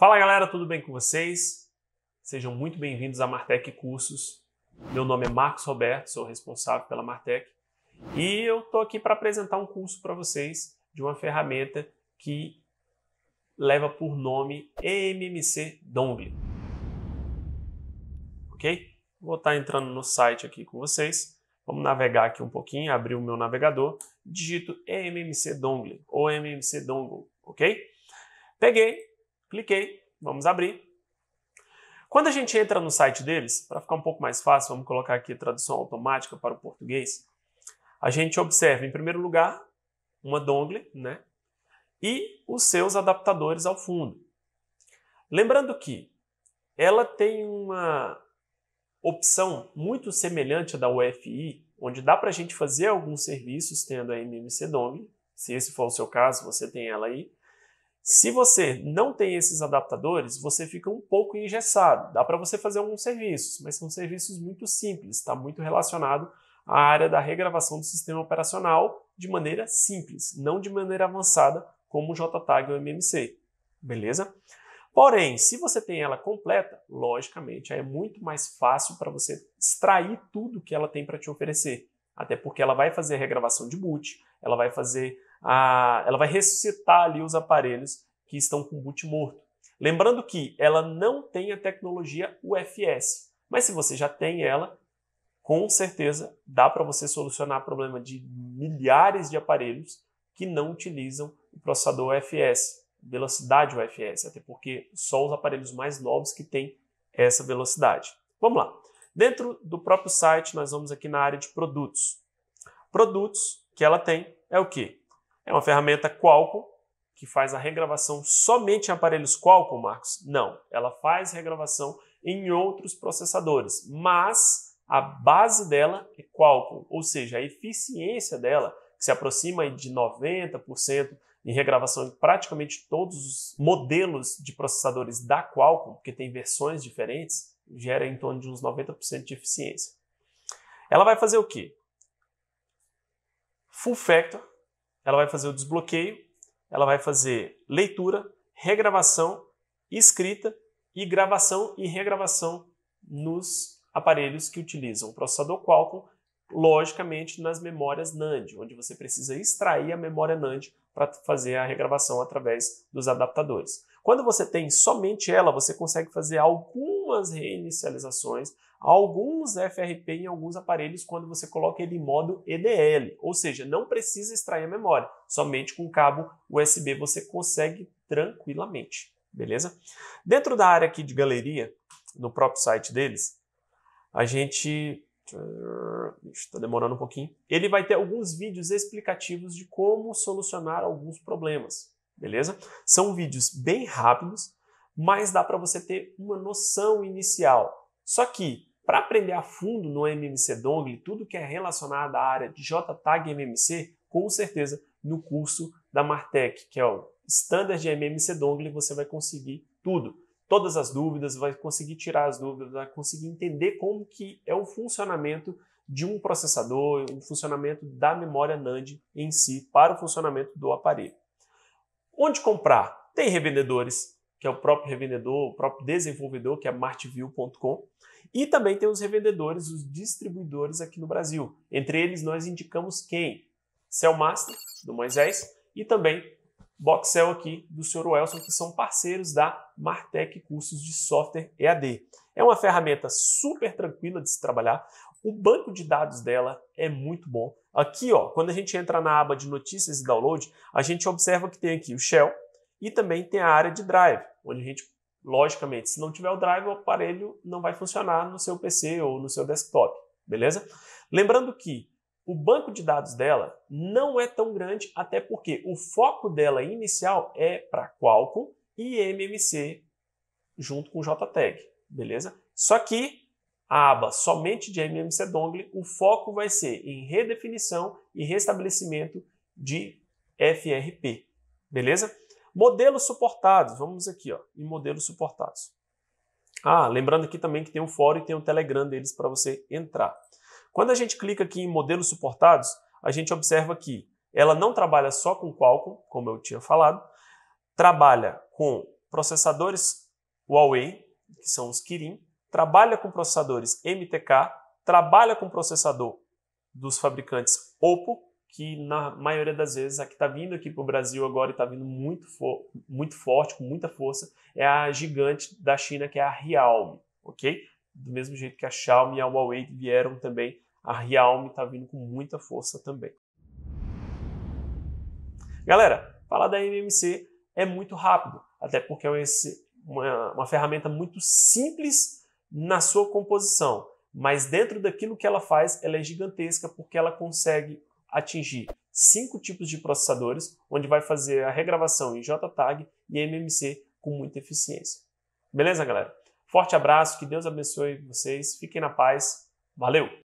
Fala galera, tudo bem com vocês? Sejam muito bem-vindos à Martec Cursos. Meu nome é Marcos Roberto, sou responsável pela Martec e eu estou aqui para apresentar um curso para vocês de uma ferramenta que leva por nome EMMC Dongle. Ok? Vou estar tá entrando no site aqui com vocês. Vamos navegar aqui um pouquinho, abrir o meu navegador, digito EMMC Dongle ou EMMC Dongle, ok? Peguei, Cliquei, vamos abrir. Quando a gente entra no site deles, para ficar um pouco mais fácil, vamos colocar aqui tradução automática para o português. A gente observa, em primeiro lugar, uma dongle, né? E os seus adaptadores ao fundo. Lembrando que ela tem uma opção muito semelhante à da UFI, onde dá para a gente fazer alguns serviços tendo a MMC Dongle. Se esse for o seu caso, você tem ela aí. Se você não tem esses adaptadores, você fica um pouco engessado. Dá para você fazer alguns serviços, mas são serviços muito simples, está muito relacionado à área da regravação do sistema operacional de maneira simples, não de maneira avançada como o JTAG ou o MMC. Beleza? Porém, se você tem ela completa, logicamente é muito mais fácil para você extrair tudo que ela tem para te oferecer. Até porque ela vai fazer regravação de boot, ela vai fazer a, ela vai ressuscitar ali os aparelhos que estão com boot morto. Lembrando que ela não tem a tecnologia UFS, mas se você já tem ela, com certeza dá para você solucionar o problema de milhares de aparelhos que não utilizam o processador UFS, velocidade UFS, até porque só os aparelhos mais novos que têm essa velocidade. Vamos lá. Dentro do próprio site, nós vamos aqui na área de produtos. Produtos que ela tem é o que? É uma ferramenta Qualcomm que faz a regravação somente em aparelhos Qualcomm, Marcos? Não, ela faz regravação em outros processadores, mas a base dela é Qualcomm, ou seja, a eficiência dela, que se aproxima de 90% em regravação em praticamente todos os modelos de processadores da Qualcomm, porque tem versões diferentes, gera em torno de uns 90% de eficiência. Ela vai fazer o quê? Full Factor ela vai fazer o desbloqueio, ela vai fazer leitura, regravação, escrita e gravação e regravação nos aparelhos que utilizam o processador Qualcomm, logicamente nas memórias NAND, onde você precisa extrair a memória NAND para fazer a regravação através dos adaptadores. Quando você tem somente ela, você consegue fazer algum algumas reinicializações, alguns FRP em alguns aparelhos quando você coloca ele em modo EDL, ou seja, não precisa extrair a memória, somente com cabo USB você consegue tranquilamente, beleza? Dentro da área aqui de galeria, no próprio site deles, a gente está demorando um pouquinho. Ele vai ter alguns vídeos explicativos de como solucionar alguns problemas, beleza? São vídeos bem rápidos mas dá para você ter uma noção inicial. Só que para aprender a fundo no MMC Dongle, tudo que é relacionado à área de JTAG MMC, com certeza no curso da Martech, que é o Standard de MMC Dongle, você vai conseguir tudo. Todas as dúvidas, vai conseguir tirar as dúvidas, vai conseguir entender como que é o funcionamento de um processador, o funcionamento da memória NAND em si para o funcionamento do aparelho. Onde comprar? Tem revendedores, que é o próprio revendedor, o próprio desenvolvedor, que é martview.com. E também tem os revendedores, os distribuidores aqui no Brasil. Entre eles, nós indicamos quem? Cellmaster, do Moisés, e também Boxel aqui, do Sr. Welson, que são parceiros da Martech Cursos de Software EAD. É uma ferramenta super tranquila de se trabalhar. O banco de dados dela é muito bom. Aqui, ó, quando a gente entra na aba de notícias e download, a gente observa que tem aqui o Shell, e também tem a área de drive, onde a gente, logicamente, se não tiver o drive, o aparelho não vai funcionar no seu PC ou no seu desktop, beleza? Lembrando que o banco de dados dela não é tão grande, até porque o foco dela inicial é para Qualcomm e MMC junto com JTAG, beleza? Só que a aba somente de MMC Dongle, o foco vai ser em redefinição e restabelecimento de FRP, beleza? Modelos suportados, vamos aqui, ó, em modelos suportados. Ah, lembrando aqui também que tem um fórum e tem um Telegram deles para você entrar. Quando a gente clica aqui em modelos suportados, a gente observa que ela não trabalha só com Qualcomm, como eu tinha falado, trabalha com processadores Huawei, que são os Kirin, trabalha com processadores MTK, trabalha com processador dos fabricantes Oppo, que na maioria das vezes a que está vindo aqui para o Brasil agora e está vindo muito, muito forte, com muita força, é a gigante da China, que é a Realme, ok? Do mesmo jeito que a Xiaomi e a Huawei vieram também, a Realme está vindo com muita força também. Galera, falar da MMC é muito rápido, até porque é uma, uma ferramenta muito simples na sua composição, mas dentro daquilo que ela faz, ela é gigantesca porque ela consegue atingir cinco tipos de processadores, onde vai fazer a regravação em JTAG e MMC com muita eficiência. Beleza, galera? Forte abraço, que Deus abençoe vocês, fiquem na paz, valeu!